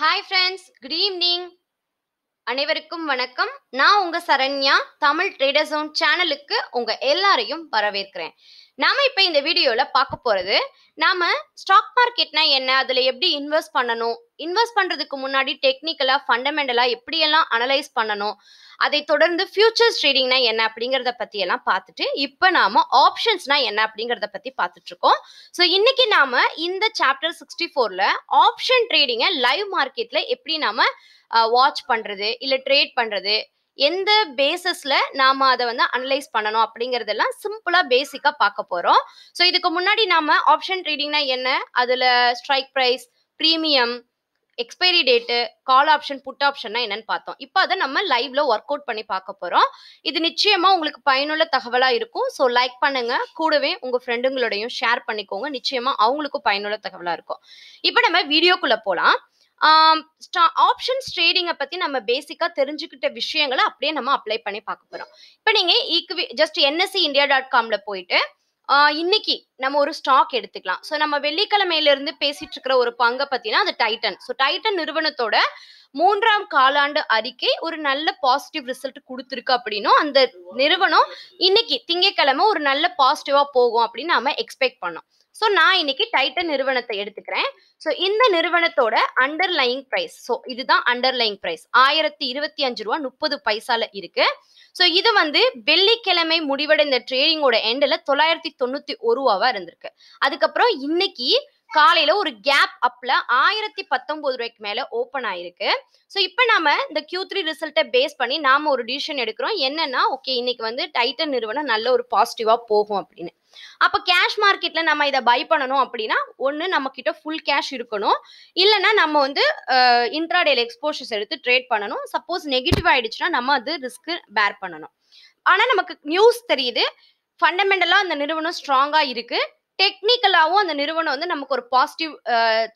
hi friends good evening அனைவருக்கும் வணக்கம் நான் உங்க சரண்யா தமிழ் ட்ரேடர் ஜோன் சேனலுக்கு உங்க எல்லாரையும் வரவேற்கிறேன் நாம இப்ப இந்த வீடியோல பார்க்க போறது நாம ஸ்டாக் மார்க்கெட்னா என்ன அதுல எப்படி இன்வெஸ்ட் பண்ணணும் இன்வெஸ்ட் பண்றதுக்கு முன்னாடி டெக்னிக்கலா ஃபண்டமெண்டலா எப்படியெல்லாம் அனலைஸ் பண்ணணும் அதை தொடர்ந்து ஃபியூச்சர்ஸ் ட்ரேடிங்னா என்ன அப்படிங்கிறத பத்தி எல்லாம் பார்த்துட்டு இப்போ நாம ஆப்ஷன்ஸ்னா என்ன அப்படிங்கிறத பத்தி பார்த்துட்டு இருக்கோம் ஸோ இன்னைக்கு நாம இந்த சாப்டர் சிக்ஸ்டி ஃபோர்ல ஆப்ஷன் ட்ரேடிங்கை லைவ் மார்க்கெட்ல எப்படி நாம வாட்ச் பண்றது இல்லை ட்ரேட் பண்றது எந்த பேசஸ்ல நாம அதை வந்து அனலைஸ் பண்ணணும் அப்படிங்கறதெல்லாம் சிம்பிளா பேசிக்கா பார்க்க போறோம் ஸோ இதுக்கு முன்னாடி நாம ஆப்ஷன் ட்ரேடிங்னா என்ன அதுல strike price premium expiry date call option put ஆப்ஷன்னா என்னன்னு பார்த்தோம் இப்போ அதை நம்ம லைவ்ல ஒர்க் அவுட் பண்ணி பார்க்க போகிறோம் இது நிச்சயமா உங்களுக்கு பயனுள்ள தகவலாக இருக்கும் ஸோ லைக் பண்ணுங்க கூடவே உங்க ஃப்ரெண்டுங்களோடையும் ஷேர் பண்ணிக்கோங்க நிச்சயமா அவங்களுக்கும் பயனுள்ள தகவலாக இருக்கும் இப்போ நம்ம வீடியோக்குள்ள போகலாம் ஆப்ஷன்ஸ் ட்ரேடிங்கை பற்றி நம்ம பேசிக்காக தெரிஞ்சுக்கிட்ட விஷயங்களை அப்படியே நம்ம அப்ளை பண்ணி பார்க்க போகிறோம் இப்போ நீங்கள் ஈக்குவி just NSE India dot e காமில் போயிட்டு இன்னைக்கு நம்ம ஒரு ஸ்டாக் எடுத்துக்கலாம் ஸோ நம்ம வெள்ளிக்கிழமையில இருந்து பேசிட்டு இருக்கிற ஒரு பங்கை பார்த்தீங்கன்னா அது டைட்டன் ஸோ டைட்டன் நிறுவனத்தோட மூன்றாம் காலாண்டு அறிக்கை ஒரு நல்ல பாசிட்டிவ் ரிசல்ட் கொடுத்துருக்கு அப்படின்னும் அந்த நிறுவனம் இன்னைக்கு திங்கட்கிழமை ஒரு நல்ல பாசிட்டிவாக போகும் அப்படின்னு நாம எக்ஸ்பெக்ட் பண்ணோம் ஸோ நான் இன்னைக்கு டைட்டன் நிறுவனத்தை எடுத்துக்கிறேன் ஸோ இந்த நிறுவனத்தோட அண்டர்லைங் ப்ரைஸ் ஸோ இதுதான் அண்டர்லைங் ப்ரைஸ் ஆயிரத்தி இருபத்தி அஞ்சு ரூபா முப்பது பைசால இருக்கு ஸோ இது வந்து வெள்ளிக்கிழமை முடிவடைந்த ட்ரேடிங்கோட எண்டில் தொள்ளாயிரத்தி தொண்ணூத்தி ஒரு ரூபாவா இருந்திருக்கு அதுக்கப்புறம் இன்னைக்கு காலையில ஒரு கேப் அப்ல ஆயிரத்தி பத்தொன்பது ரூபாய்க்கு மேல ஓப்பன் ஆயிருக்கு ஸோ இப்போ நாம இந்த கியூ த்ரீ ரிசல்ட்டை பேஸ் பண்ணி நாம ஒரு டிசிஷன் எடுக்கிறோம் என்னன்னா ஓகே இன்னைக்கு வந்து டைட்டன் நிறுவனம் நல்ல ஒரு பாசிட்டிவா போகும் அப்படின்னு அப்போ கேஷ் மார்க்கெட்ல நம்ம இதை பை பண்ணணும் அப்படின்னா ஒன்று நம்ம கிட்ட ஃபுல் கேஷ் இருக்கணும் இல்லைன்னா நம்ம வந்து இன்ட்ராடேல எக்ஸ்போஷர்ஸ் எடுத்து ட்ரேட் பண்ணணும் சப்போஸ் நெகட்டிவ் ஆயிடுச்சுன்னா நம்ம அது ரிஸ்க் பேர் பண்ணணும் ஆனால் நமக்கு நியூஸ் தெரியுது ஃபண்டமெண்டலாக அந்த நிறுவனம் ஸ்ட்ராங்காக இருக்குது டெக்னிக்கலாகவும் அந்த நிறுவனம் வந்து நமக்கு ஒரு பாசிட்டிவ்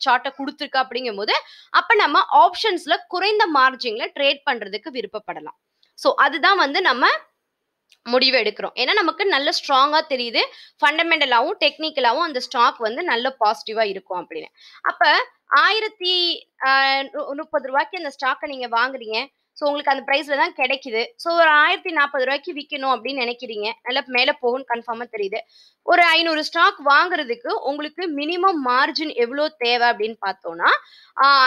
சார்ட்டை கொடுத்துருக்கு அப்படிங்கும் போது அப்போ நம்ம ஆப்ஷன்ஸ்ல குறைந்த மார்ஜின்ல ட்ரேட் பண்றதுக்கு விருப்பப்படலாம் ஸோ அதுதான் வந்து நம்ம முடிவு எடுக்கிறோம் ஏன்னா நமக்கு நல்ல ஸ்ட்ராங்காக தெரியுது ஃபண்டமெண்டலாகவும் டெக்னிக்கலாகவும் அந்த ஸ்டாக் வந்து நல்ல பாசிட்டிவாக இருக்கும் அப்படின்னு அப்போ ஆயிரத்தி முப்பது ரூபாய்க்கு அந்த ஸ்டாக்கை நீங்கள் வாங்குறீங்க ஸோ உங்களுக்கு அந்த ப்ரைஸ்ல தான் கிடைக்குது ஸோ ஒரு ஆயிரத்தி நாற்பது ரூபாய்க்கு விற்கணும் அப்படின்னு நினைக்கிறீங்க நல்லா மேலே போகும்னு கன்ஃபார்மாக தெரியுது ஒரு ஐநூறு ஸ்டாக் வாங்குறதுக்கு உங்களுக்கு மினிமம் மார்ஜின் எவ்வளோ தேவை அப்படின்னு பார்த்தோம்னா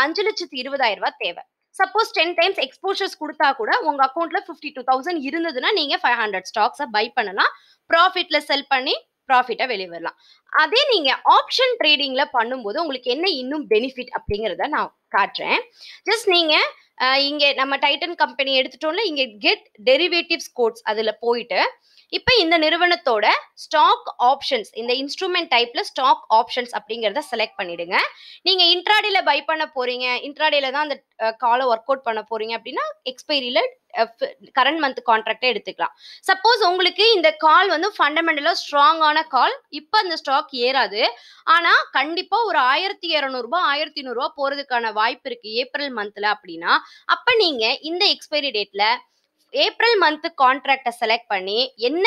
அஞ்சு லட்சத்து இருபதாயிரம் ரூபாய் தேவை சப்போஸ் டென் டைம்ஸ் எக்ஸ்போஷர்ஸ் கொடுத்தா கூட உங்க அக்கௌண்ட்ல பிப்டி டூ தௌசண்ட் இருந்ததுன்னா நீங்க ஃபைவ் ஹண்ட்ரட் ஸ்டாக்ஸை பை பண்ணலாம் ப்ராஃபிட்ல செல் பண்ணி ப்ராஃபிட்டா வெளியே வரலாம் அதே நீங்க ஆப்ஷன் ட்ரேடிங்ல பண்ணும்போது உங்களுக்கு என்ன இன்னும் பெனிஃபிட் அப்படிங்கிறத நான் காட்டுறேன் ஜஸ்ட் நீங்க இங்க நம்ம டைட்டன் கம்பெனி எடுத்துட்டோம்ல இங்க கெட் டெரிவேட்டிவ்ஸ் கோட்ஸ் அதுல போயிட்டு இப்போ இந்த நிறுவனத்தோட ஸ்டாக் ஆப்ஷன்ஸ் இந்த இன்ஸ்ட்ருமெண்ட் டைப்ல ஸ்டாக் ஆப்ஷன்ஸ் அப்படிங்கிறத செலக்ட் பண்ணிடுங்க நீங்க இன்ட்ராடேல பை பண்ண போறீங்க இன்ட்ராடேல தான் அந்த காலை ஒர்க் அவுட் பண்ண போறீங்க அப்படின்னா எக்ஸ்பைரியில கரண்ட் மந்த் கான்ட்ராக்டே எடுத்துக்கலாம் சப்போஸ் உங்களுக்கு இந்த கால் வந்து ஃபண்டமெண்டலாக ஸ்ட்ராங்கான கால் இப்போ அந்த ஸ்டாக் ஏறாது ஆனால் கண்டிப்பாக ஒரு ஆயிரத்தி இரநூறுபா ஆயிரத்தி நூறுரூவா போகிறதுக்கான வாய்ப்பு இருக்குது ஏப்ரல் மந்தில் அப்படின்னா அப்போ நீங்கள் இந்த எக்ஸ்பைரி டேட்டில் ஏப்ரல் மந்த் கான்ட்ராக்டை செலக்ட் பண்ணி என்ன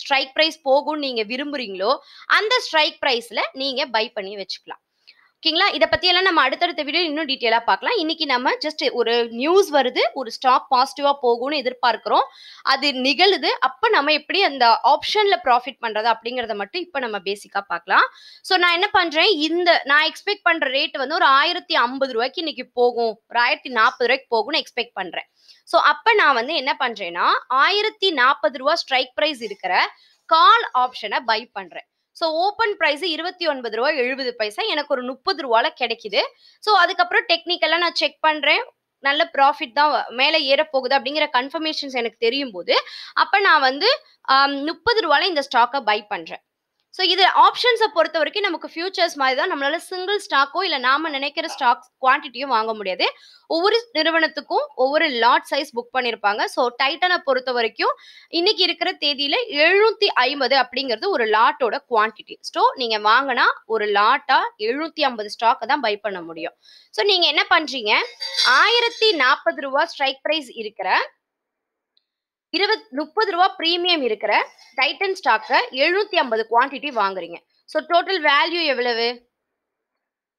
ஸ்ட்ரைக் ப்ரைஸ் போகும்னு நீங்கள் விரும்புகிறீங்களோ அந்த ஸ்ட்ரைக் ப்ரைஸில் நீங்கள் பை பண்ணி வச்சுக்கலாம் ஓகேங்களா இதை பற்றியெல்லாம் நம்ம அடுத்தடுத்த வீடியோ இன்னும் டீட்டெயிலாக பார்க்கலாம் இன்னைக்கு நம்ம ஜஸ்ட் ஒரு நியூஸ் வருது ஒரு ஸ்டாக் பாசிட்டிவா போகும்னு எதிர்பார்க்குறோம் அது நிகழுது அப்போ நம்ம எப்படி அந்த ஆப்ஷனில் ப்ராஃபிட் பண்ணுறது அப்படிங்கிறத மட்டும் இப்போ நம்ம பேசிக்காக பார்க்கலாம் ஸோ நான் என்ன பண்ணுறேன் இந்த நான் எக்ஸ்பெக்ட் பண்ணுற ரேட் வந்து ஒரு ஆயிரத்தி ஐம்பது ரூபாய்க்கு இன்னைக்கு போகும் ஒரு ஆயிரத்தி நாற்பது ரூபாய்க்கு போகும்னு எக்ஸ்பெக்ட் பண்ணுறேன் ஸோ அப்போ நான் வந்து என்ன பண்ணுறேன்னா ஆயிரத்தி நாற்பது ரூபா ஸ்ட்ரைக் ப்ரைஸ் இருக்கிற கால் ஆப்ஷனை பை பண்ணுறேன் ஸோ ஓப்பன் ப்ரைஸ் இருபத்தி ஒன்பது ரூபா எழுபது பைசா எனக்கு ஒரு முப்பது ரூபால கிடைக்குது ஸோ அதுக்கப்புறம் டெக்னிக்கலாக நான் செக் பண்ணுறேன் நல்ல ப்ராஃபிட் தான் மேலே ஏற போகுது அப்படிங்கிற கன்ஃபர்மேஷன்ஸ் எனக்கு தெரியும் போது அப்போ நான் வந்து முப்பது ரூபாயில் இந்த ஸ்டாக்கை பை பண்ணுறேன் ஸோ இதில் ஆப்ஷன்ஸை பொறுத்த வரைக்கும் நமக்கு ஃபியூச்சர்ஸ் மாதிரி தான் நம்மளால சிங்கிள் ஸ்டாக்கோ இல்லை நாம நினைக்கிற ஸ்டாக் குவான்டிட்டியும் வாங்க முடியாது ஒவ்வொரு நிறுவனத்துக்கும் ஒவ்வொரு லாட் சைஸ் புக் பண்ணியிருப்பாங்க ஸோ டைட்டனை பொறுத்த வரைக்கும் இன்னைக்கு இருக்கிற தேதியில எழுநூத்தி ஐம்பது அப்படிங்கிறது ஒரு லாட்டோட குவான்டிட்டி ஸோ நீங்க வாங்கினா ஒரு லாட்டா எழுநூத்தி ஐம்பது ஸ்டாக்கை தான் பை பண்ண முடியும் ஸோ நீங்க என்ன பண்றீங்க ஆயிரத்தி நாற்பது ரூபா ஸ்ட்ரைக் ப்ரைஸ் இருக்கிற இருபது முப்பது ரூபா ப்ரீமியம் இருக்கிற டைட்டன் ஸ்டாக்கை எழுநூத்தி ஐம்பது குவான்டிட்டி வாங்குறீங்க ஸோ டோட்டல் வேல்யூ எவ்வளவு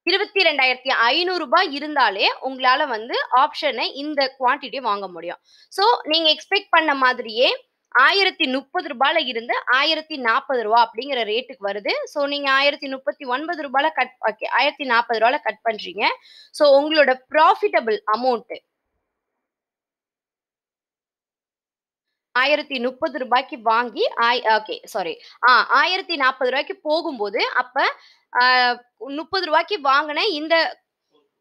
இருபத்தி ரெண்டாயிரத்தி ஐநூறு ரூபாய் இருந்தாலே உங்களால வந்து ஆப்ஷனை இந்த குவான்டிட்டி வாங்க முடியும் ஸோ நீங்க எக்ஸ்பெக்ட் பண்ண மாதிரியே ஆயிரத்தி முப்பது ரூபாயில இருந்து ஆயிரத்தி நாற்பது ரூபா அப்படிங்கிற ரேட்டுக்கு வருது ஸோ நீங்க ஆயிரத்தி முப்பத்தி ஒன்பது ரூபாயில கட் ஓகே ஆயிரத்தி நாற்பது ரூபாயில கட் பண்றீங்க ஸோ உங்களோட ப்ராஃபிட்டபிள் அமௌண்ட் ஆயிரத்தி முப்பது ரூபாய்க்கு வாங்கி ஓகே சாரி ஆ ஆயிரத்தி நாற்பது ரூபாய்க்கு போகும்போது அப்ப முப்பது ரூபாய்க்கு வாங்கின இந்த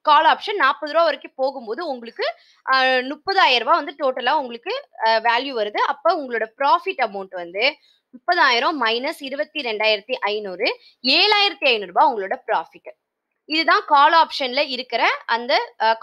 கால் ஆப்ஷன் நாற்பது ரூபா வரைக்கும் போகும்போது உங்களுக்கு முப்பதாயிரம் ரூபாய் வந்து டோட்டலா உங்களுக்கு வேல்யூ வருது அப்ப உங்களோட ப்ராஃபிட் அமௌண்ட் வந்து முப்பதாயிரம் மைனஸ் இருபத்தி ரெண்டாயிரத்தி ஐநூறு ஏழாயிரத்தி ஐநூறுரூபா உங்களோட ப்ராஃபிட் இதுதான் கால் ஆப்ஷன்ல இருக்கிற அந்த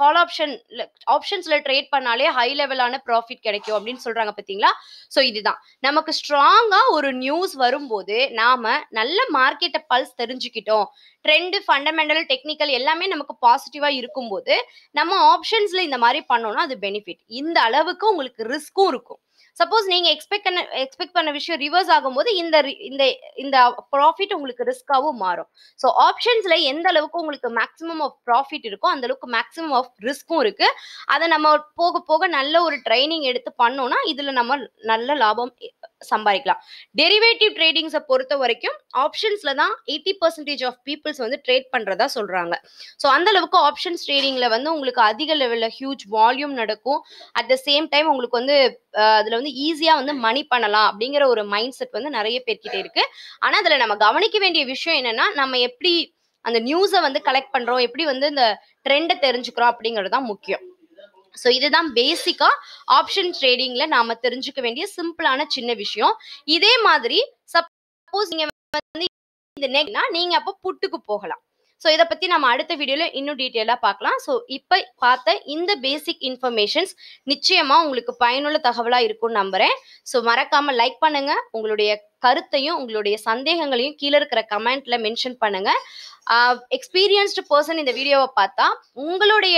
கால் ஆப்ஷன்ல ஆப்ஷன்ஸ்ல ட்ரேட் பண்ணாலே ஹை லெவலான ப்ராஃபிட் கிடைக்கும் அப்படின்னு சொல்றாங்க பார்த்தீங்களா ஸோ இதுதான் நமக்கு ஸ்ட்ராங்கா ஒரு நியூஸ் வரும்போது நாம நல்ல மார்க்கெட்டை பல்ஸ் தெரிஞ்சுக்கிட்டோம் ட்ரெண்டு ஃபண்டமெண்டல் டெக்னிக்கல் எல்லாமே நமக்கு பாசிட்டிவா இருக்கும்போது நம்ம ஆப்ஷன்ஸ்ல இந்த மாதிரி பண்ணோம்னா அது பெனிஃபிட் இந்த அளவுக்கு உங்களுக்கு ரிஸ்க்கும் இருக்கும் சப்போஸ் நீங்க எக்ஸ்பெக்ட் பண்ண எக்ஸ்பெக்ட் பண்ண விஷயம் ரிவர்ஸ் ஆகும்போது இந்த இந்த இந்த ப்ராஃபிட் உங்களுக்கு ரிஸ்காகவும் மாறும் ஸோ ஆப்ஷன்ஸ்ல எந்த அளவுக்கு உங்களுக்கு மேக்ஸிமம் ஆஃப் ப்ராஃபிட் இருக்கோ அந்த அளவுக்கு மேக்ஸிமம் ஆஃப் ரிஸ்க்கும் இருக்கு அதை நம்ம போக போக நல்ல ஒரு ட்ரைனிங் எடுத்து பண்ணோம்னா இதுல நம்ம நல்ல லாபம் சம்பாதிக்கலாம் டெரிவேட்டிவ் ட்ரேடிங்ஸை பொறுத்த வரைக்கும் ஆப்ஷன்ஸ்ல தான் எயிட்டி பர்சன்டேஜ் ஆஃப் பீப்புள்ஸ் வந்து ட்ரேட் பண்றதா சொல்றாங்க ஸோ அந்த அளவுக்கு ஆப்ஷன்ஸ் ட்ரேடிங்ல வந்து உங்களுக்கு அதிக லெவல்ல ஹியூஜ் வால்யூம் நடக்கும் அட் த சேம் டைம் உங்களுக்கு வந்து அதுல வந்து ஈஸியா வந்து மணி பண்ணலாம் அப்படிங்கிற ஒரு மைண்ட் செட் வந்து நிறைய பேர்கிட்ட இருக்கு ஆனா அதுல நம்ம கவனிக்க வேண்டிய விஷயம் என்னன்னா நம்ம எப்படி அந்த நியூஸை வந்து கலெக்ட் பண்றோம் எப்படி வந்து இந்த ட்ரெண்டை தெரிஞ்சுக்கிறோம் அப்படிங்கிறது தான் முக்கியம் ஸோ இதுதான் பேசிக்காக ஆப்ஷன் ட்ரேடிங்கில் நாம் தெரிஞ்சுக்க வேண்டிய சிம்பிளான சின்ன விஷயம் இதே மாதிரி சப்போஸ் நீங்கள் வந்து இந்த நெக்னா நீங்கள் அப்போ புட்டுக்கு போகலாம் ஸோ இதை பற்றி நம்ம அடுத்த வீடியோவில் இன்னும் டீட்டெயிலாக பார்க்கலாம் ஸோ இப்போ பார்த்த இந்த பேசிக் இன்ஃபர்மேஷன்ஸ் நிச்சயமாக உங்களுக்கு பயனுள்ள தகவலாக இருக்கும்னு நம்புகிறேன் ஸோ மறக்காமல் லைக் பண்ணுங்கள் உங்களுடைய கருத்தையும் உங்களுடைய சந்தேகங்களையும் கீழே இருக்கிற கமெண்ட்ல மென்ஷன் பண்ணுங்க எக்ஸ்பீரியன்ஸ்டு பர்சன் இந்த வீடியோவை பார்த்தா உங்களுடைய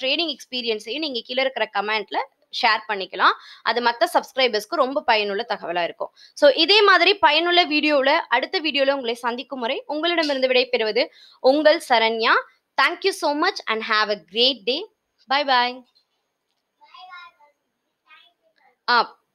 ட்ரேடிங் எக்ஸ்பீரியன்ஸையும் நீங்கள் கீழே இருக்கிற கமெண்ட்ல ஷேர் பண்ணிக்கலாம் அது மற்ற சப்ஸ்கிரைபர்ஸ்க்கு ரொம்ப பயனுள்ள தகவலாக இருக்கும் ஸோ இதே மாதிரி பயனுள்ள வீடியோவில் அடுத்த வீடியோவில் உங்களை சந்திக்கும் முறை உங்களிடமிருந்து விடைபெறுவது உங்கள் Saranya thank you so much and have a great day bye bye ah